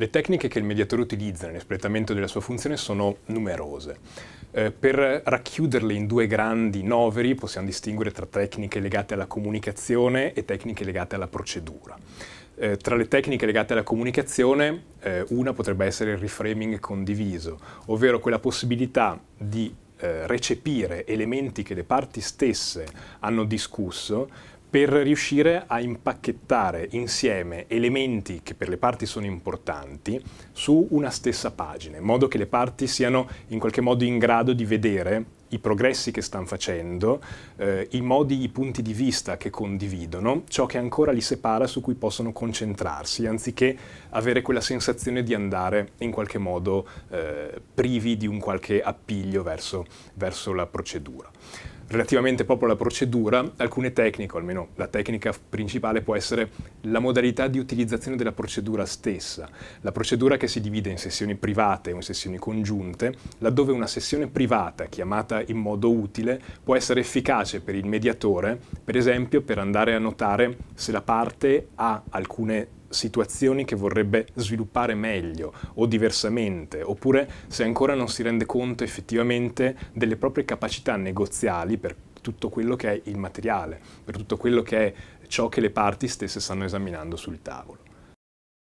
Le tecniche che il mediatore utilizza nell'espletamento della sua funzione sono numerose. Eh, per racchiuderle in due grandi noveri possiamo distinguere tra tecniche legate alla comunicazione e tecniche legate alla procedura. Eh, tra le tecniche legate alla comunicazione, eh, una potrebbe essere il reframing condiviso, ovvero quella possibilità di eh, recepire elementi che le parti stesse hanno discusso per riuscire a impacchettare insieme elementi che per le parti sono importanti su una stessa pagina, in modo che le parti siano in qualche modo in grado di vedere i progressi che stanno facendo, eh, i modi, i punti di vista che condividono, ciò che ancora li separa su cui possono concentrarsi, anziché avere quella sensazione di andare in qualche modo eh, privi di un qualche appiglio verso, verso la procedura relativamente proprio alla procedura, alcune tecniche, o almeno la tecnica principale può essere la modalità di utilizzazione della procedura stessa. La procedura che si divide in sessioni private o in sessioni congiunte, laddove una sessione privata, chiamata in modo utile, può essere efficace per il mediatore, per esempio per andare a notare se la parte ha alcune situazioni che vorrebbe sviluppare meglio o diversamente, oppure se ancora non si rende conto effettivamente delle proprie capacità negoziali per tutto quello che è il materiale, per tutto quello che è ciò che le parti stesse stanno esaminando sul tavolo.